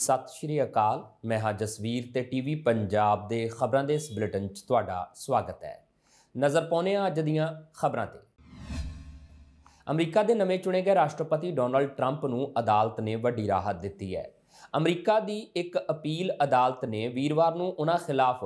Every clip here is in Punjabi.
ਸਤਿ ਸ਼੍ਰੀ ਅਕਾਲ ਮੈਂ ਹਾਂ ਜਸਵੀਰ ਤੇ ਟੀਵੀ ਪੰਜਾਬ ਦੇ ਖਬਰਾਂ ਦੇ ਇਸ ਬੁਲੇਟਿਨ 'ਚ ਤੁਹਾਡਾ ਸਵਾਗਤ ਹੈ ਨਜ਼ਰ ਪਾਉਨੇ ਆ ਅੱਜ ਦੀਆਂ ਖਬਰਾਂ ਤੇ ਅਮਰੀਕਾ ਦੇ ਨਵੇਂ ਚੁਣੇ ਗਏ ਰਾਸ਼ਟਰਪਤੀ ਡੋਨਲਡ ਟਰੰਪ ਨੂੰ ਅਦਾਲਤ ਨੇ ਵੱਡੀ ਰਾਹਤ ਦਿੱਤੀ ਹੈ ਅਮਰੀਕਾ ਦੀ ਇੱਕ ਅਪੀਲ ਅਦਾਲਤ ਨੇ ਵੀਰਵਾਰ ਨੂੰ ਉਹਨਾਂ ਖਿਲਾਫ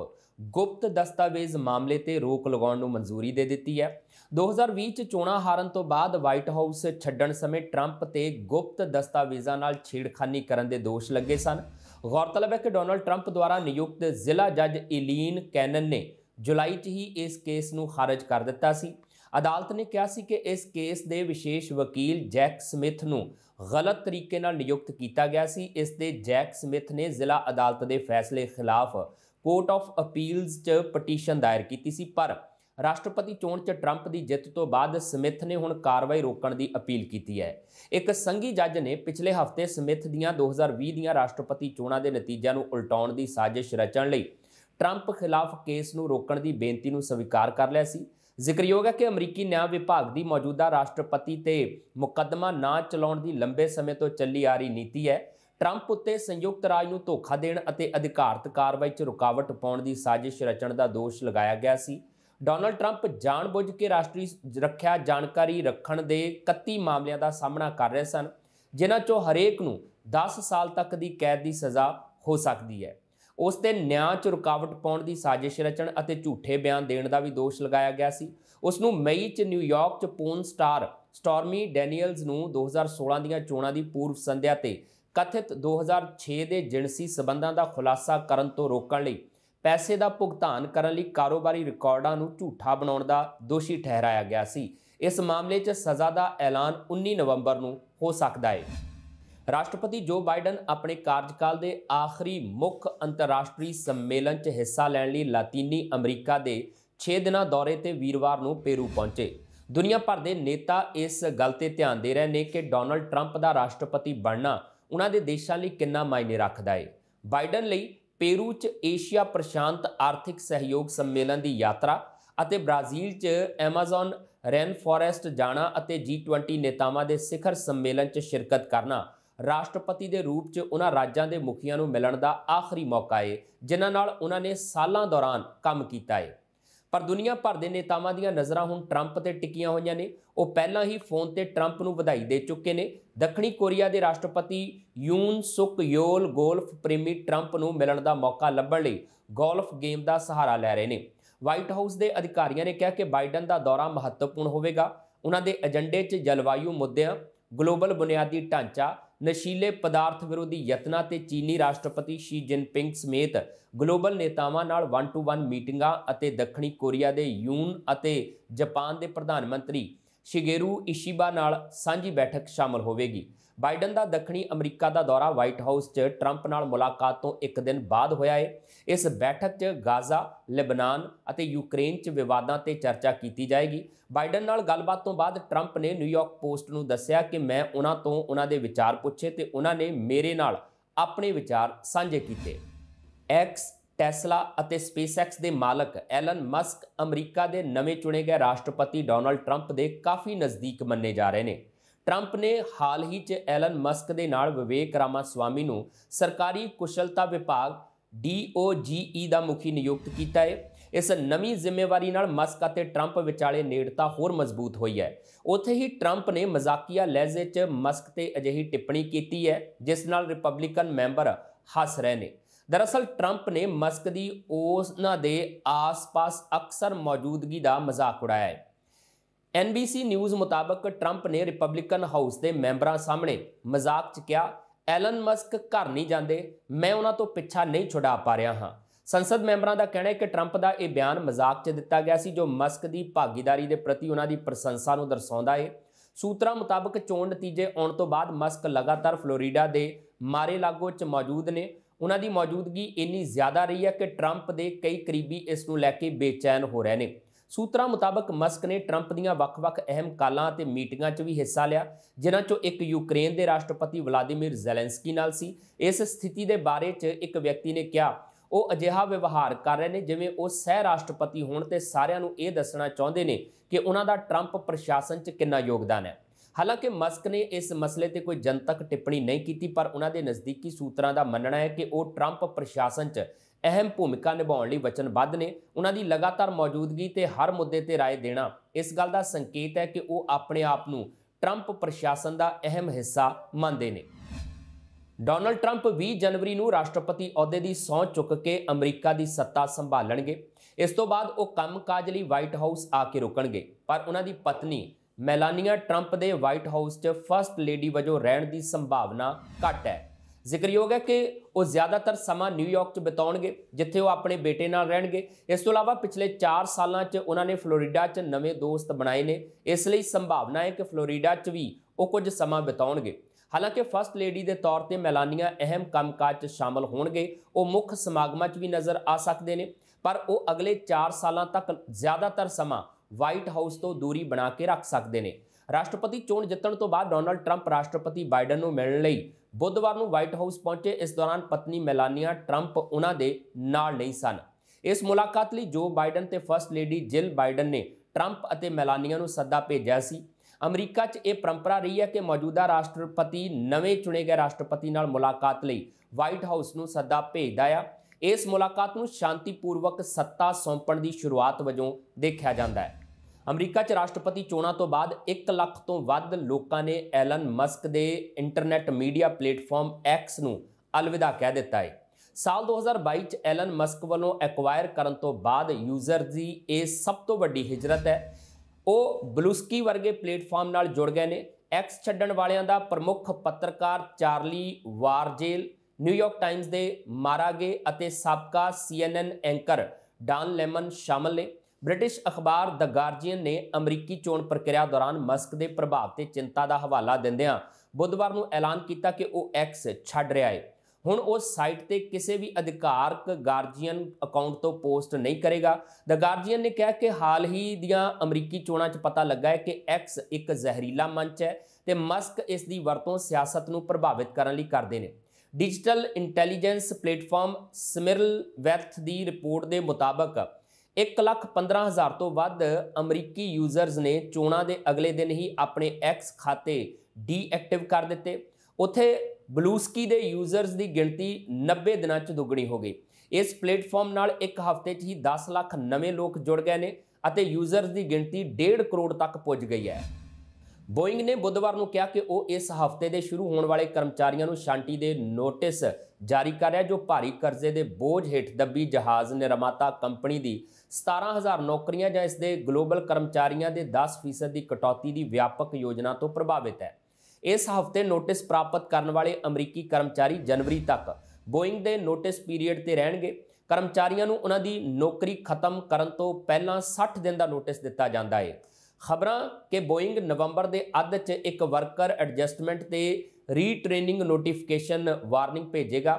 ਗੁਪਤ ਦਸਤਾਵੇਜ਼ ਮਾਮਲੇ ਤੇ ਰੋਕ ਲਗਾਉਣ ਨੂੰ ਮਨਜ਼ੂਰੀ ਦੇ ਦਿੱਤੀ ਹੈ 2020 ਚ ਚੋਣਾਂ ਹਾਰਨ ਤੋਂ ਬਾਅਦ ਵਾਈਟ ਹਾਊਸ ਛੱਡਣ ਸਮੇਂ ਟਰੰਪ ਤੇ ਗੁਪਤ ਦਸਤਾਵੇਜ਼ਾਂ ਨਾਲ ਛੇੜਖਾਨੀ ਕਰਨ ਦੇ ਦੋਸ਼ ਲੱਗੇ ਸਨ ਗੌਰਤਲਬ ਹੈ ਕਿ ਡੋਨਲਡ ਟਰੰਪ ਦੁਆਰਾ ਨਿਯੁਕਤ ਜ਼ਿਲ੍ਹਾ ਜੱਜ ਇਲੀਨ ਕੈਨਨ ਨੇ ਜੁਲਾਈ 'ਚ ਹੀ ਇਸ ਕੇਸ ਨੂੰ ਖਾਰਜ ਕਰ ਦਿੱਤਾ ਸੀ ਅਦਾਲਤ ਨੇ ਕਿਹਾ ਸੀ ਕਿ ਇਸ ਕੇਸ ਦੇ ਵਿਸ਼ੇਸ਼ ਵਕੀਲ ਜੈਕ ਸਮਿਥ ਨੂੰ ਗਲਤ ਤਰੀਕੇ ਨਾਲ ਨਿਯੁਕਤ ਕੀਤਾ ਗਿਆ ਸੀ ਇਸ ਤੇ ਜੈਕ ਸਮਿਥ ਨੇ ਜ਼ਿਲ੍ਹਾ ਅਦਾਲਤ ਦੇ ਫੈਸਲੇ ਖਿਲਾਫ ਕੋਰਟ ਆਫ ਅਪੀਲਸ 'ਚ ਪਟੀਸ਼ਨ ਦਾਇਰ ਕੀਤੀ ਸੀ ਪਰ ਰਾਸ਼ਟਰਪਤੀ ਚੋਣ 'ਚ ਟਰੰਪ ਦੀ ਜਿੱਤ ਤੋਂ ਬਾਅਦ ਸਮਿਥ ਨੇ ਹੁਣ ਕਾਰਵਾਈ ਰੋਕਣ ਦੀ ਅਪੀਲ ਕੀਤੀ ਹੈ ਇੱਕ ਸੰਘੀ ਜੱਜ ਨੇ ਪਿਛਲੇ ਹਫ਼ਤੇ ਸਮਿਥ ਦੀਆਂ 2020 ਦੀਆਂ ਰਾਸ਼ਟਰਪਤੀ ਚੋਣਾਂ ਦੇ ਨਤੀਜਿਆਂ ਨੂੰ ਉਲਟਾਉਣ ਦੀ ਸਾਜ਼ਿਸ਼ ਰਚਣ ਲਈ ਟਰੰਪ ਖਿਲਾਫ ਕੇਸ ਨੂੰ ਰੋਕਣ ਦੀ ਬੇਨਤੀ ਨੂੰ ਸਵੀਕਾਰ ਕਰ ਲਿਆ ਸੀ ਜ਼ਿਕਰਯੋਗ ਹੈ ਕਿ ਅਮਰੀਕੀ ਨਿਆਂ ਵਿਭਾਗ ਦੀ ਮੌਜੂਦਾ ਰਾਸ਼ਟਰਪਤੀ ਤੇ ਮੁਕੱਦਮਾ ਨਾ ਚਲਾਉਣ ਦੀ ਲੰਬੇ ਸਮੇਂ ਤੋਂ ਚੱਲੀ ਆ ਰਹੀ ਨੀਤੀ ਹੈ ਟਰੰਪ ਉੱਤੇ ਸੰਯੁਕਤ ਰਾਜ ਨੂੰ ਧੋਖਾ ਦੇਣ ਅਤੇ ਅਧਿਕਾਰਤ ਕਾਰਵਾਈ 'ਚ ਰੁਕਾਵਟ ਪਾਉਣ ਦੀ ਸਾਜ਼ਿਸ਼ ਰਚਣ ਦਾ ਦੋਸ਼ ਲਗਾਇਆ ਗਿਆ ਸੀ ਡੋਨਲਡ ਟਰੰਪ ਜਾਣਬੁੱਝ ਕੇ ਰਾਸ਼ਟਰੀ ਰੱਖਿਆ ਜਾਣਕਾਰੀ ਰੱਖਣ ਦੇ 31 ਮਾਮਲਿਆਂ ਦਾ ਸਾਹਮਣਾ ਕਰ ਰਹੇ ਸਨ ਜਿਨ੍ਹਾਂ 'ਚੋਂ ਹਰੇਕ ਨੂੰ 10 ਸਾਲ ਤੱਕ ਦੀ ਕੈਦ ਦੀ ਸਜ਼ਾ ਹੋ ਸਕਦੀ ਹੈ ਉਸ ਤੇ ਨਿਆਂ 'ਚ ਰੁਕਾਵਟ ਪਾਉਣ ਦੀ ਸਾਜ਼ਿਸ਼ ਰਚਣ ਅਤੇ ਝੂਠੇ ਬਿਆਨ ਦੇਣ ਦਾ ਵੀ ਦੋਸ਼ ਲਗਾਇਆ ਗਿਆ ਸੀ ਉਸ ਨੂੰ ਮਈ 'ਚ ਨਿਊਯਾਰਕ 'ਚ ਪੋਨ ਸਟਾਰ ਸਟਾਰਮੀ ਡੈਨੀਅਲਸ ਨੂੰ 2016 ਦੀਆਂ ਚੋਣਾਂ ਦੀ ਪੂਰਵ ਸੰਧਿਆ ਤੇ ਕਥਿਤ 2006 ਦੇ ਜਿਣਸੀ ਸਬੰਧਾਂ ਦਾ ਖੁਲਾਸਾ ਕਰਨ ਤੋਂ ਰੋਕਣ ਲਈ ਪੈਸੇ ਦਾ ਭੁਗਤਾਨ ਕਰਨ ਲਈ ਕਾਰੋਬਾਰੀ ਰਿਕਾਰਡਾਂ ਨੂੰ ਝੂਠਾ ਬਣਾਉਣ ਦਾ ਦੋਸ਼ੀ ਠਹਿਰਾਇਆ ਗਿਆ ਸੀ ਇਸ ਮਾਮਲੇ 'ਚ ਸਜ਼ਾ ਦਾ ਐਲਾਨ 19 ਨਵੰਬਰ ਨੂੰ ਹੋ ਸਕਦਾ ਹੈ ਰਾਸ਼ਟਰਪਤੀ ਜੋ ਬਾਈਡਨ ਆਪਣੇ ਕਾਰਜਕਾਲ ਦੇ ਆਖਰੀ ਮੁੱਖ ਅੰਤਰਰਾਸ਼ਟਰੀ ਸੰਮੇਲਨ 'ਚ ਹਿੱਸਾ ਲੈਣ ਲਈ ਲਾਤੀਨੀ ਅਮਰੀਕਾ ਦੇ 6 ਦਿਨਾਂ ਦੌਰੇ ਤੇ ਵੀਰਵਾਰ ਨੂੰ ਪੇਰੂ ਪਹੁੰਚੇ ਦੁਨੀਆ ਭਰ ਦੇ ਨੇਤਾ ਇਸ ਗੱਲ ਤੇ ਧਿਆਨ ਦੇ ਰਹੇ ਨੇ ਕਿ ਡੋਨਲਡ ਟਰੰਪ ਦਾ ਰਾਸ਼ਟਰਪਤੀ ਬਣਨਾ ਉਹਨਾਂ ਦੇ ਦੇਸ਼ਾਂ ਲਈ ਕਿੰਨਾ ਮਾਇਨੇ ਰੱਖਦਾ ਹੈ ਬਾਈਡਨ ਲਈ ਪੇਰੂ 'ਚ ਏਸ਼ੀਆ ਪ੍ਰਸ਼ਾਂਤ ਆਰਥਿਕ ਸਹਿਯੋਗ ਸੰਮੇਲਨ ਦੀ ਯਾਤਰਾ ਅਤੇ ਬ੍ਰਾਜ਼ੀਲ 'ਚ ਐਮਾਜ਼ਨ ਰੈਨ ਫੋਰੈਸਟ ਜਾਣਾ ਅਤੇ G20 ਨੇਤਾਵਾਂ ਦੇ ਸਿਖਰ ਸੰਮੇਲਨ 'ਚ ਸ਼ਿਰਕਤ ਕਰਨਾ ਰਾਸ਼ਟਰਪਤੀ ਦੇ ਰੂਪ 'ਚ ਉਹਨਾਂ ਰਾਜਾਂ ਦੇ ਮੁਖੀਆਂ ਨੂੰ ਮਿਲਣ ਦਾ ਆਖਰੀ ਮੌਕਾ ਹੈ ਜਿਨ੍ਹਾਂ ਨਾਲ ਉਹਨਾਂ ਨੇ ਸਾਲਾਂ ਦੌਰਾਨ ਕੰਮ ਕੀਤਾ ਹੈ ਪਰ ਦੁਨੀਆ ਭਰ ਦੇ ਨੇਤਾਵਾਂ ਦੀਆਂ ਨਜ਼ਰਾਂ ਹੁਣ ਟਰੰਪ ਤੇ ਟਿਕੀਆਂ ਹੋਈਆਂ ਨੇ ਉਹ ਪਹਿਲਾਂ ਹੀ ਫੋਨ ਤੇ ਟਰੰਪ ਨੂੰ ਵਧਾਈ ਦੇ ਚੁੱਕੇ ਨੇ ਦੱਖਣੀ ਕੋਰੀਆ ਦੇ ਰਾਸ਼ਟਰਪਤੀ ਯੂਨ ਸੁਕ ਯੋਲ ਗੋਲਫ ਪ੍ਰੇਮੀ ਟਰੰਪ ਨੂੰ ਮਿਲਣ ਦਾ ਮੌਕਾ ਲੱਭਣ ਲਈ ਗੋਲਫ ਗੇਮ ਦਾ ਸਹਾਰਾ ਲੈ ਰਹੇ ਨੇ ਵਾਈਟ ਹਾਊਸ ਦੇ ਅਧਿਕਾਰੀਆਂ ਨੇ ਕਿਹਾ ਕਿ ਬਾਈਡਨ ਦਾ ਦੌਰਾ ਮਹੱਤਵਪੂਰਨ ਹੋਵੇਗਾ ਉਹਨਾਂ ਦੇ ਏਜੰਡੇ 'ਚ ਜਲਵਾਯੂ ਮੁੱਦਿਆਂ ਗਲੋਬਲ ਬੁਨਿਆਦੀ ਢਾਂਚਾ ਨਸ਼ੀਲੇ ਪਦਾਰਥ ਵਿਰੋਧੀ ਯਤਨਾਂ ਤੇ ਚੀਨੀ ਰਾਸ਼ਟਰਪਤੀ ਸ਼ੀ ਜਿਨਪਿੰਗ ਸਮੇਤ ਗਲੋਬਲ ਨੇਤਾਵਾਂ ਨਾਲ 1 ਟੂ 1 ਮੀਟਿੰਗਾਂ ਅਤੇ ਦੱਖਣੀ ਕੋਰੀਆ ਦੇ ਯੂਨ ਅਤੇ ਜਾਪਾਨ ਦੇ ਪ੍ਰਧਾਨ ਮੰਤਰੀ ਸ਼ਿਗੇਰੂ ਇਸ਼ੀਬਾ ਨਾਲ ਸਾਂਝੀ ਬੈਠਕ ਸ਼ਾਮਲ ਹੋਵੇਗੀ ਬਾਈਡਨ ਦਾ ਦੱਖਣੀ ਅਮਰੀਕਾ ਦਾ ਦੌਰਾ ਵਾਈਟ ਹਾਊਸ 'ਚ ਟਰੰਪ ਨਾਲ ਮੁਲਾਕਾਤ ਤੋਂ ਇੱਕ ਦਿਨ ਬਾਅਦ ਹੋਇਆ ਏ ਇਸ ਬੈਠਕ 'ਚ ਗਾਜ਼ਾ ਲਿਬਨਾਨ ਅਤੇ ਯੂਕਰੇਨ 'ਚ ਵਿਵਾਦਾਂ ਤੇ ਚਰਚਾ ਕੀਤੀ ਜਾਏਗੀ ਬਾਈਡਨ ਨਾਲ ਗੱਲਬਾਤ ਤੋਂ ਬਾਅਦ ਟਰੰਪ ਨੇ ਨਿਊਯਾਰਕ ਪੋਸਟ ਨੂੰ ਦੱਸਿਆ ਕਿ ਮੈਂ ਉਹਨਾਂ ਤੋਂ ਉਹਨਾਂ ਦੇ ਵਿਚਾਰ ਪੁੱਛੇ ਤੇ ਉਹਨਾਂ ਨੇ ਮੇਰੇ ਨਾਲ ਆਪਣੇ ਵਿਚਾਰ ਸਾਂਝੇ ਕੀਤੇ ਐਕਸ ਟੈਸਲਾ ਅਤੇ ਸਪੇਸਐਕਸ ਦੇ ਮਾਲਕ ਐਲਨ ਮਸਕ ਅਮਰੀਕਾ ਦੇ ਨਵੇਂ ਚੁਣੇ ਗਏ ਰਾਸ਼ਟਰਪਤੀ ਡੋਨਲਡ ਟਰੰਪ ਦੇ ਕਾਫੀ ਨਜ਼ਦੀਕ ਮੰਨੇ ਜਾ ਰਹੇ ਨੇ ਟਰੰਪ ਨੇ ਹਾਲ ਹੀ 'ਚ ਐਲਨ ਮਸਕ ਦੇ ਨਾਲ ਵਿਵੇਕ ਸਵਾਮੀ ਨੂੰ ਸਰਕਾਰੀ ਕੁਸ਼ਲਤਾ ਵਿਭਾਗ DOGE ਦਾ ਮੁਖੀ ਨਿਯੁਕਤ ਕੀਤਾ ਹੈ ਇਸ ਨਵੀਂ ਜ਼ਿੰਮੇਵਾਰੀ ਨਾਲ ਮਸਕ ਅਤੇ ਟਰੰਪ ਵਿਚਾਲੇ ਨੇੜਤਾ ਹੋਰ ਮਜ਼ਬੂਤ ਹੋਈ ਹੈ ਉੱਥੇ ਹੀ ਟਰੰਪ ਨੇ ਮਜ਼ਾਕੀਆ ਲਹਿਜ਼ੇ 'ਚ ਮਸਕ ਤੇ ਅਜਿਹੀ ਟਿੱਪਣੀ ਕੀਤੀ ਹੈ ਜਿਸ ਨਾਲ ਰਿਪਬਲਿਕਨ ਮੈਂਬਰ ਹੱਸ ਰਹੇ ਨੇ ਦਰਅਸਲ ਟਰੰਪ ਨੇ ਮਸਕ ਦੀ ਉਸ ਨਾ ਦੇ ਆਸ-ਪਾਸ ਅਕਸਰ ਮੌਜੂਦਗੀ ਦਾ ਮਜ਼ਾਕ ਉਡਾਇਆ ਹੈ ਐਨਬੀਸੀ ਨਿਊਜ਼ ਮੁਤਾਬਕ ਟਰੰਪ ਨੇ ਰਿਪਬਲਿਕਨ ਹਾਊਸ ਦੇ ਮੈਂਬਰਾਂ ਸਾਹਮਣੇ ਮਜ਼ਾਕ 'ਚ ਕਿਹਾ ਐਲਨ ਮਸਕ ਘਰ ਨਹੀਂ ਜਾਂਦੇ ਮੈਂ ਉਹਨਾਂ ਤੋਂ ਪਿੱਛਾ ਨਹੀਂ ਛੁਡਾ ਪਾ ਰਿਹਾ ਹਾਂ ਸੰਸਦ ਮੈਂਬਰਾਂ ਦਾ ਕਹਿਣਾ ਹੈ ਕਿ ਟਰੰਪ ਦਾ ਇਹ ਬਿਆਨ ਮਜ਼ਾਕ 'ਚ ਦਿੱਤਾ ਗਿਆ ਸੀ ਜੋ ਮਸਕ ਦੀ ਭਾਗੀਦਾਰੀ ਦੇ ਪ੍ਰਤੀ ਉਹਨਾਂ ਦੀ ਪ੍ਰਸ਼ੰਸਾ ਨੂੰ ਦਰਸਾਉਂਦਾ ਹੈ ਸੂਤਰਾਂ ਮੁਤਾਬਕ ਚੋਣ ਨਤੀਜੇ ਆਉਣ ਤੋਂ ਬਾਅਦ ਮਸਕ ਲਗਾਤਾਰ ਫਲੋਰੀਡਾ ਦੇ ਮਾਰੇ ਲਾਗੋ 'ਚ ਮੌਜੂਦ ਨੇ ਉਹਨਾਂ ਦੀ ਮੌਜੂਦਗੀ ਇੰਨੀ ਜ਼ਿਆਦਾ ਰਹੀ ਹੈ ਕਿ ਟਰੰਪ ਦੇ ਕਈ ਕਰੀਬੀ ਇਸ ਨੂੰ ਲੈ ਕੇ ਬੇਚੈਨ ਹੋ ਰਹੇ ਨੇ ਸੂਤਰਾਂ ਮੁਤਾਬਕ ਮਸਕ ਨੇ ਟਰੰਪ ਦੀਆਂ ਵੱਖ-ਵੱਖ ਅਹਿਮ ਕਾਲਾਂ ਅਤੇ ਮੀਟਿੰਗਾਂ 'ਚ ਵੀ ਹਿੱਸਾ ਲਿਆ ਜਿਨ੍ਹਾਂ 'ਚੋਂ ਇੱਕ ਯੂਕਰੇਨ ਦੇ ਰਾਸ਼ਟਰਪਤੀ ਵਲਾਦੀਮੀਰ ਜ਼ੈਲੈਂਸਕੀ ਨਾਲ ਸੀ ਇਸ ਸਥਿਤੀ ਦੇ ਬਾਰੇ 'ਚ ਇੱਕ ਵਿਅਕਤੀ ਨੇ ਕਿਹਾ ਉਹ ਅਜਿਹਾ ਵਿਵਹਾਰ ਕਰ ਰਹੇ ਨੇ ਜਿਵੇਂ ਉਹ ਸਹਿ ਰਾਸ਼ਟਰਪਤੀ ਹੋਣ ਤੇ ਸਾਰਿਆਂ ਨੂੰ ਇਹ ਦੱਸਣਾ ਚਾਹੁੰਦੇ ਨੇ ਕਿ ਉਹਨਾਂ ਦਾ ਟਰੰਪ ਪ੍ਰਸ਼ਾਸਨ 'ਚ ਕਿੰਨਾ ਯੋਗਦਾਨ ਹੈ ਹਾਲਾਂਕਿ ਮਸਕ ਨੇ ਇਸ ਮਸਲੇ ਤੇ ਕੋਈ ਜਨਤਕ ਟਿੱਪਣੀ ਨਹੀਂ ਕੀਤੀ ਪਰ ਉਹਨਾਂ ਦੇ ਨਜ਼ਦੀਕੀ ਸੂਤਰਾਂ ਦਾ ਮੰਨਣਾ ਹੈ ਕਿ ਉਹ ਟਰੰਪ ਪ੍ਰਸ਼ਾਸਨ 'ਚ ਅਹਿਮ ਭੂਮਿਕਾ ਨਿਭਾਉਣ ਲਈ ਵਚਨਬੱਧ ਨੇ ਉਹਨਾਂ ਦੀ ਲਗਾਤਾਰ ਮੌਜੂਦਗੀ ਤੇ ਹਰ ਮੁੱਦੇ ਤੇ رائے ਦੇਣਾ ਇਸ ਗੱਲ ਦਾ ਸੰਕੇਤ ਹੈ ਕਿ ਉਹ ਆਪਣੇ ਆਪ ਨੂੰ ਟਰੰਪ ਪ੍ਰਸ਼ਾਸਨ ਦਾ ਅਹਿਮ ਹਿੱਸਾ ਮੰਨਦੇ ਨੇ ਡੋਨਲਡ ਟਰੰਪ 20 ਜਨਵਰੀ ਨੂੰ ਰਾਸ਼ਟਰਪਤੀ ਅਹੁਦੇ ਦੀ ਸਹੁੰ ਚੁੱਕ ਕੇ ਅਮਰੀਕਾ ਦੀ ਸੱਤਾ ਸੰਭਾਲਣਗੇ ਇਸ ਤੋਂ ਬਾਅਦ ਉਹ ਕੰਮਕਾਜ ਲਈ ਵਾਈਟ ਹਾਊਸ ਆ ਕੇ ਰੁਕਣਗੇ ਪਰ ਉਹਨਾਂ ਦੀ ਪਤਨੀ ਮੈਲਾਨੀਆ ਟਰੰਪ ਦੇ ਵਾਈਟ ਹਾਊਸ 'ਚ ਫਰਸਟ ਲੇਡੀ ਵਜੋਂ ਰਹਿਣ ਦੀ ਸੰਭਾਵਨਾ ਘੱਟ ਹੈ ਜ਼ਿਕਰਯੋਗ ਹੈ ਕਿ ਉਹ ਜ਼ਿਆਦਾਤਰ ਸਮਾਂ ਨਿਊਯਾਰਕ 'ਚ ਬਿਤਾਉਣਗੇ ਜਿੱਥੇ ਉਹ ਆਪਣੇ ਬੇਟੇ ਨਾਲ ਰਹਿਣਗੇ ਇਸ ਤੋਂ ਇਲਾਵਾ ਪਿਛਲੇ 4 ਸਾਲਾਂ 'ਚ ਉਹਨਾਂ ਨੇ ਫਲੋਰੀਡਾ 'ਚ ਨਵੇਂ ਦੋਸਤ ਬਣਾਏ ਨੇ ਇਸ ਲਈ ਸੰਭਾਵਨਾ ਹੈ ਕਿ ਫਲੋਰੀਡਾ 'ਚ ਵੀ ਉਹ ਕੁਝ ਸਮਾਂ ਬਿਤਾਉਣਗੇ ਹਾਲਾਂਕਿ ਫਰਸਟ ਲੇਡੀ ਦੇ ਤੌਰ ਤੇ ਮੈਲਾਨੀਆ ਅਹਿਮ ਕੰਮਕਾਜ 'ਚ ਸ਼ਾਮਲ ਹੋਣਗੇ ਉਹ ਮੁੱਖ ਸਮਾਗਮਾਂ 'ਚ ਵੀ ਨਜ਼ਰ ਆ ਸਕਦੇ ਨੇ ਪਰ ਉਹ ਅਗਲੇ 4 ਸਾਲਾਂ ਤੱਕ ਜ਼ਿਆਦਾਤਰ ਸਮਾਂ ਵਾਈਟ ਹਾਊਸ ਤੋਂ ਦੂਰੀ ਬਣਾ ਕੇ ਰੱਖ ਸਕਦੇ ਨੇ ਰਾਸ਼ਟਰਪਤੀ ਚੋਣ ਜਿੱਤਣ ਤੋਂ ਬਾਅਦ ਡੋਨਲਡ ਟਰੰਪ ਰਾਸ਼ਟਰਪਤੀ ਬਾਈਡਨ ਨੂੰ ਮਿਲਣ ਲਈ ਬੁੱਧਵਾਰ ਨੂੰ ਵਾਈਟ ਹਾਊਸ ਪਹੁੰਚੇ ਇਸ ਦੌਰਾਨ ਪਤਨੀ ਮੈਲਾਨੀਆ ਟਰੰਪ ਉਹਨਾਂ ਦੇ ਨਾਲ ਨਹੀਂ ਸਨ ਇਸ ਮੁਲਾਕਾਤ ਲਈ ਜੋ ਬਾਈਡਨ ਤੇ ਫਰਸਟ ਲੇਡੀ ਜਿਲ ਬਾਈਡਨ ਨੇ ਟਰੰਪ ਅਤੇ ਮੈਲਾਨੀਆ ਨੂੰ ਸੱਦਾ ਭੇਜਿਆ ਸੀ ਅਮਰੀਕਾ 'ਚ ਇਹ ਪਰੰਪਰਾ ਰਹੀ ਹੈ ਕਿ ਮੌਜੂਦਾ ਰਾਸ਼ਟਰਪਤੀ ਨਵੇਂ ਚੁਣੇ ਗਏ ਰਾਸ਼ਟਰਪਤੀ ਨਾਲ ਮੁਲਾਕਾਤ ਲਈ ਵਾਈਟ ਹਾਊਸ ਨੂੰ ਸੱਦਾ ਭੇਜਦਾ ਆ ਇਸ ਮੁਲਾਕਾਤ ਨੂੰ ਸ਼ਾਂਤੀਪੂਰਵਕ ਸੱਤਾ ਸੌਂਪਣ ਦੀ ਸ਼ੁਰੂਆਤ ਵਜੋਂ ਦੇਖਿਆ ਜਾਂਦਾ ਹੈ ਅਮਰੀਕਾ 'ਚ ਰਾਸ਼ਟਰਪਤੀ ਚੋਣਾਂ ਤੋਂ ਬਾਅਦ 1 ਲੱਖ ਤੋਂ ਵੱਧ ਲੋਕਾਂ ਨੇ ਐਲਨ ਮਸਕ ਦੇ ਇੰਟਰਨੈਟ ਮੀਡੀਆ ਪਲੇਟਫਾਰਮ ਐਕਸ ਨੂੰ ਅਲਵਿਦਾ ਕਹਿ ਦਿੱਤਾ ਹੈ ਸਾਲ 2022 ਚ ਐਲਨ ਮਸਕ ਵੱਲੋਂ ਐਕਵਾਇਰ ਕਰਨ ਤੋਂ ਬਾਅਦ ਯੂਜ਼ਰ ਦੀ ਇਹ ਸਭ ਤੋਂ ਵੱਡੀ ਹਿਜਰਤ ਹੈ ਉਹ ਬਲੂਸਕੀ ਵਰਗੇ ਪਲੇਟਫਾਰਮ ਨਾਲ ਜੁੜ ਗਏ ਨੇ ਐਕਸ ਛੱਡਣ ਵਾਲਿਆਂ ਦਾ ਪ੍ਰਮੁੱਖ ਪੱਤਰਕਾਰ ਚਾਰਲੀ ਵਾਰਜੇਲ ਨਿਊਯਾਰਕ ਟਾਈਮਜ਼ ਦੇ ਮਾਰਾਗੇ ਅਤੇ ਸਾਬਕਾ ਸੀਐਨਐਨ ਐਂਕਰ ਡਾਨ ਲੈਮਨ ਸ਼ਾਮਲ ਨੇ ਬ੍ਰਿਟਿਸ਼ ਅਖਬਾਰ ਦ ਗਾਰਡੀਅਨ ਨੇ ਅਮਰੀਕੀ ਚੋਣ ਪ੍ਰਕਿਰਿਆ ਦੌਰਾਨ ਮਸਕ ਦੇ ਪ੍ਰਭਾਵ ਤੇ ਚਿੰਤਾ ਦਾ ਹਵਾਲਾ ਦਿੰਦਿਆਂ ਬੁੱਧਵਾਰ ਨੂੰ ਐਲਾਨ ਕੀਤਾ ਕਿ ਉਹ ਐਕਸ ਛੱਡ ਰਿਹਾ ਹੈ ਹੁਣ ਉਹ ਸਾਈਟ ਤੇ ਕਿਸੇ ਵੀ ਅਧਿਕਾਰਕ ਗਾਰਡੀਅਨ ਅਕਾਊਂਟ ਤੋਂ ਪੋਸਟ ਨਹੀਂ ਕਰੇਗਾ ਦ ਗਾਰਡੀਅਨ ਨੇ ਕਿਹਾ ਕਿ ਹਾਲ ਹੀ ਦੀਆਂ ਅਮਰੀਕੀ ਚੋਣਾਂ 'ਚ ਪਤਾ ਲੱਗਾ ਹੈ ਕਿ ਐਕਸ ਇੱਕ ਜ਼ਹਿਰੀਲਾ ਮੰਚ ਹੈ ਤੇ ਮਸਕ ਇਸ ਦੀ ਵਰਤੋਂ ਸਿਆਸਤ ਨੂੰ ਪ੍ਰਭਾਵਿਤ ਕਰਨ ਲਈ ਕਰਦੇ ਨੇ digital intelligence platform Similarweb ਦੀ ਰਿਪੋਰਟ ਦੇ ਮੁਤਾਬਕ 1 ਲੱਖ ਤੋਂ ਵੱਧ ਅਮਰੀਕੀ ਯੂਜ਼ਰਸ ਨੇ ਚੋਣਾਂ ਦੇ ਅਗਲੇ ਦਿਨ ਹੀ ਆਪਣੇ ਐਕਸ ਖਾਤੇ ਡੀਐਕਟਿਵ ਕਰ ਦਿੱਤੇ ਉੱਥੇ ਬਲੂਸਕੀ ਦੇ ਯੂਜ਼ਰਸ ਦੀ ਗਿਣਤੀ 90 ਦਿਨਾਂ 'ਚ ਦੁੱਗਣੀ ਹੋ ਗਈ ਇਸ ਪਲੇਟਫਾਰਮ ਨਾਲ ਇੱਕ ਹਫ਼ਤੇ 'ਚ ਹੀ 10 ਲੱਖ ਨਵੇਂ ਲੋਕ ਜੁੜ ਗਏ ਨੇ ਅਤੇ ਯੂਜ਼ਰਸ ਦੀ ਗਿਣਤੀ 1.5 ਕਰੋੜ ਤੱਕ ਪਹੁੰਚ ਗਈ ਹੈ ਬੋਇੰਗ ਨੇ ਬੁੱਧਵਾਰ ਨੂੰ ਕਿਹਾ ਕਿ ਉਹ ਇਸ ਹਫ਼ਤੇ ਦੇ ਸ਼ੁਰੂ ਹੋਣ ਵਾਲੇ ਕਰਮਚਾਰੀਆਂ ਨੂੰ ਸ਼ਾਂਤੀ ਦੇ ਨੋਟਿਸ ਜਾਰੀ ਕਰ ਰਿਹਾ ਜੋ ਭਾਰੀ ਕਰਜ਼ੇ ਦੇ ਬੋਝ ਹੇਠ ਦੱਬੀ ਜਹਾਜ਼ ਨਿਰਮਾਤਾ ਕੰਪਨੀ ਦੀ 17000 ਨੌਕਰੀਆਂ ਜਾਂ ਇਸ ਦੇ ਗਲੋਬਲ ਕਰਮਚਾਰੀਆਂ ਦੇ 10% ਦੀ ਕਟੌਤੀ ਦੀ ਵਿਆਪਕ ਯੋਜਨਾ ਤੋਂ ਪ੍ਰਭਾਵਿਤ ਹੈ ਇਸ ਹਫਤੇ ਨੋਟਿਸ ਪ੍ਰਾਪਤ ਕਰਨ ਵਾਲੇ ਅਮਰੀਕੀ ਕਰਮਚਾਰੀ ਜਨਵਰੀ ਤੱਕ ਬੋਇੰਗ ਦੇ ਨੋਟਿਸ ਪੀਰੀਅਡ ਤੇ ਰਹਿਣਗੇ ਕਰਮਚਾਰੀਆਂ ਨੂੰ ਉਹਨਾਂ ਦੀ ਨੌਕਰੀ ਖਤਮ ਕਰਨ ਤੋਂ ਪਹਿਲਾਂ 60 ਦਿਨ ਦਾ ਨੋਟਿਸ ਦਿੱਤਾ ਜਾਂਦਾ ਹੈ ਖਬਰਾਂ ਕਿ ਬੋਇੰਗ ਨਵੰਬਰ ਦੇ ਅੱਧ 'ਚ ਇੱਕ ਵਰਕਰ ਐਡਜਸਟਮੈਂਟ ਤੇ ਰੀਟ੍ਰੇਨਿੰਗ ਨੋਟੀਫਿਕੇਸ਼ਨ ਵਾਰਨਿੰਗ ਭੇਜੇਗਾ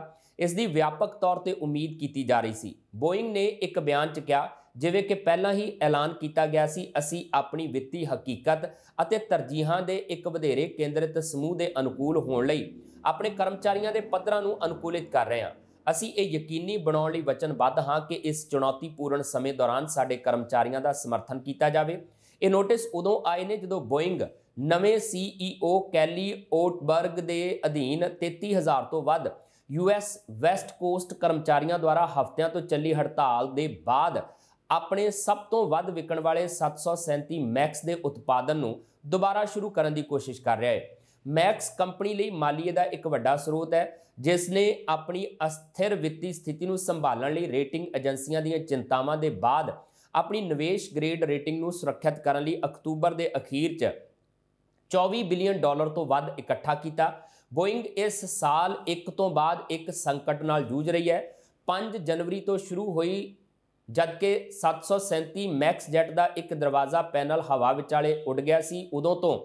ਇਸ ਦੀ ਵਿਆਪਕ ਤੌਰ ਤੇ ਉਮੀਦ ਕੀਤੀ ਜਾ ਰਹੀ ਸੀ ਬੋਇੰਗ ਨੇ ਇੱਕ ਬਿਆਨ 'ਚ ਕਿਹਾ ਜਿਵੇਂ ਕਿ ਪਹਿਲਾਂ ਹੀ ਐਲਾਨ ਕੀਤਾ ਗਿਆ ਸੀ ਅਸੀਂ ਆਪਣੀ ਵਿੱਤੀ ਹਕੀਕਤ ਅਤੇ ਤਰਜੀਹਾਂ ਦੇ ਇੱਕ ਵਧੇਰੇ ਕੇਂਦਰਿਤ ਸਮੂਹ ਦੇ ਅਨੁਕੂਲ ਹੋਣ ਲਈ ਆਪਣੇ ਕਰਮਚਾਰੀਆਂ ਦੇ ਪੱਧਰਾਂ ਨੂੰ ਅਨੁਕੂਲਿਤ ਕਰ ਰਹੇ ਹਾਂ ਅਸੀਂ ਇਹ ਯਕੀਨੀ ਬਣਾਉਣ ਲਈ ਵਚਨਬੱਧ ਹਾਂ ਕਿ ਇਸ ਚੁਣੌਤੀਪੂਰਨ ਸਮੇਂ ਦੌਰਾਨ ਸਾਡੇ ਕਰਮਚਾਰੀਆਂ ਦਾ ਸਮਰਥਨ ਕੀਤਾ ਜਾਵੇ ਇਹ ਨੋਟਿਸ ਉਦੋਂ ਆਏ ਨੇ ਜਦੋਂ ਬੋਇੰਗ ਨਵੇਂ ਸੀਈਓ e ਕੈਲੀ ਓਟਬਰਗ ਦੇ ਅਧੀਨ 33000 ਤੋਂ ਵੱਧ ਯੂਐਸ ਵੈਸਟ ਕੋਸਟ ਕਰਮਚਾਰੀਆਂ ਦੁਆਰਾ ਹਫ਼ਤਿਆਂ ਤੋਂ ਚੱਲੀ ਹੜਤਾਲ ਦੇ ਬਾਅਦ ਆਪਣੇ ਸਭ ਤੋਂ ਵੱਧ ਵਿਕਣ ਵਾਲੇ 737 ਮੈਕਸ ਦੇ ਉਤਪਾਦਨ ਨੂੰ ਦੁਬਾਰਾ ਸ਼ੁਰੂ ਕਰਨ ਦੀ ਕੋਸ਼ਿਸ਼ ਕਰ ਰਿਹਾ ਹੈ ਮੈਕਸ ਕੰਪਨੀ ਲਈ ਮਾਲੀਏ ਦਾ ਇੱਕ ਵੱਡਾ ਸਰੋਤ ਹੈ ਜਿਸ ਨੇ ਆਪਣੀ ਅਸਥਿਰ ਵਿੱਤੀ ਸਥਿਤੀ ਨੂੰ ਸੰਭਾਲਣ ਲਈ ਰੇਟਿੰਗ ਏਜੰਸੀਆਂ ਦੀਆਂ ਚਿੰਤਾਵਾਂ ਦੇ ਬਾਅਦ ਆਪਣੀ ਨਿਵੇਸ਼ ਗ੍ਰੇਡ ਰੇਟਿੰਗ ਨੂੰ ਸੁਰੱਖਿਅਤ ਕਰਨ ਲਈ ਅਕਤੂਬਰ ਦੇ ਅਖੀਰ 'ਚ 24 ਬਿਲੀਅਨ ਡਾਲਰ ਤੋਂ ਵੱਧ ਇਕੱਠਾ ਕੀਤਾ ਬੋਇੰਗ ਇਸ ਸਾਲ ਇੱਕ ਤੋਂ ਬਾਅਦ ਇੱਕ ਸੰਕਟ ਨਾਲ ਜੂਝ ਰਹੀ ਹੈ 5 ਜਨਵਰੀ ਤੋਂ ਸ਼ੁਰੂ ਹੋਈ ਜਦਕਿ 737 ਮੈਕਸ ਜੈਟ ਦਾ ਇੱਕ ਦਰਵਾਜ਼ਾ ਪੈਨਲ ਹਵਾ ਵਿਚਾਲੇ ਉੱਡ ਗਿਆ ਸੀ ਉਦੋਂ ਤੋਂ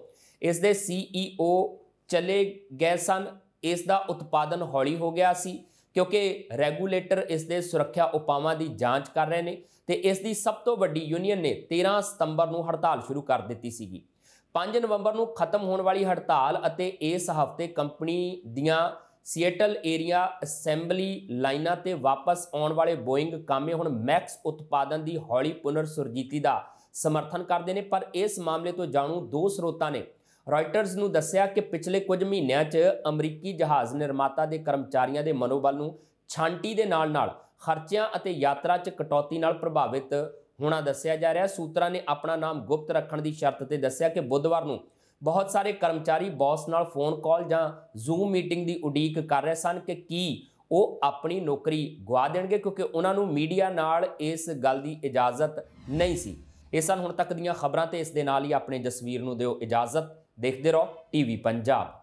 ਇਸ ਦੇ ਸੀਈਓ e ਚਲੇ ਗਏ ਸਨ ਇਸ ਦਾ ਉਤਪਾਦਨ ਹੌਲੀ ਹੋ ਗਿਆ ਸੀ ਕਿਉਂਕਿ ਰੈਗੂਲੇਟਰ ਇਸ ਦੇ ਸੁਰੱਖਿਆ ਉਪਾਵਾਂ ਦੀ ਜਾਂਚ ਕਰ ਰਹੇ ਨੇ ਤੇ ਇਸ ਦੀ ਸਭ ਤੋਂ ਵੱਡੀ ਯੂਨੀਅਨ ਨੇ 13 ਸਤੰਬਰ ਨੂੰ ਹੜਤਾਲ ਸ਼ੁਰੂ ਕਰ ਦਿੱਤੀ ਸੀਗੀ 5 ਨਵੰਬਰ ਨੂੰ ਖਤਮ ਹੋਣ ਵਾਲੀ ਹੜਤਾਲ ਅਤੇ ਇਸ ਹਫਤੇ ਕੰਪਨੀ ਦੀਆਂ ਸੀਏਟਲ ਏਰੀਆ ਅਸੈਂਬਲੀ ਲਾਈਨਾਂ ਤੇ ਵਾਪਸ ਆਉਣ ਵਾਲੇ ਬੋਇੰਗ ਕਾਮੇ ਹੁਣ ਮੈਕਸ ਉਤਪਾਦਨ ਦੀ ਹੌਲੀ ਪੁਨਰ ਸੁਰਜੀਤੀ ਦਾ ਸਮਰਥਨ ਕਰਦੇ ਨੇ ਪਰ ਇਸ ਮਾਮਲੇ ਤੋਂ ਜਾਣੂ ਦੋ ਸਰੋਤਾਂ ਨੇ ਰਾਇਟਰਸ ਨੂੰ ਦੱਸਿਆ ਕਿ ਪਿਛਲੇ ਕੁਝ ਮਹੀਨਿਆਂ 'ਚ ਅਮਰੀਕੀ ਜਹਾਜ਼ ਨਿਰਮਾਤਾ ਦੇ ਕਰਮਚਾਰੀਆਂ ਦੇ ਮਨੋਬਲ ਨੂੰ ਛਾਂਟੀ ਦੇ ਨਾਲ-ਨਾਲ ਖਰਚਿਆਂ ਅਤੇ ਯਾਤਰਾ 'ਚ ਕਟੌਤੀ ਨਾਲ ਪ੍ਰਭਾਵਿਤ ਹੋਣਾ ਦੱਸਿਆ ਜਾ ਰਿਹਾ ਸੂਤਰਾਂ ਨੇ ਆਪਣਾ ਨਾਮ ਗੁਪਤ ਰੱਖਣ ਦੀ ਸ਼ਰਤ ਤੇ ਦੱਸਿਆ ਕਿ ਬੁੱਧਵਾਰ ਨੂੰ ਬਹੁਤ ਸਾਰੇ ਕਰਮਚਾਰੀ ਬੌਸ ਨਾਲ ਫੋਨ ਕਾਲ ਜਾਂ ਜ਼ੂਮ ਮੀਟਿੰਗ ਦੀ ਉਡੀਕ ਕਰ ਰਹੇ ਸਨ ਕਿ ਕੀ ਉਹ ਆਪਣੀ ਨੌਕਰੀ ਗਵਾ ਦੇਣਗੇ ਕਿਉਂਕਿ ਉਹਨਾਂ ਨੂੰ ਮੀਡੀਆ ਨਾਲ ਇਸ ਗੱਲ ਦੀ ਇਜਾਜ਼ਤ ਨਹੀਂ ਸੀ ਇਹ ਸਨ ਹੁਣ ਤੱਕ ਦੀਆਂ ਖਬਰਾਂ ਤੇ ਇਸ ਦੇ ਨਾਲ ਹੀ ਆਪਣੇ ਜਸਵੀਰ ਨੂੰ ਦਿਓ ਇਜਾਜ਼ਤ ਦੇਖਦੇ ਰਹੋ ਟੀਵੀ ਪੰਜਾਬ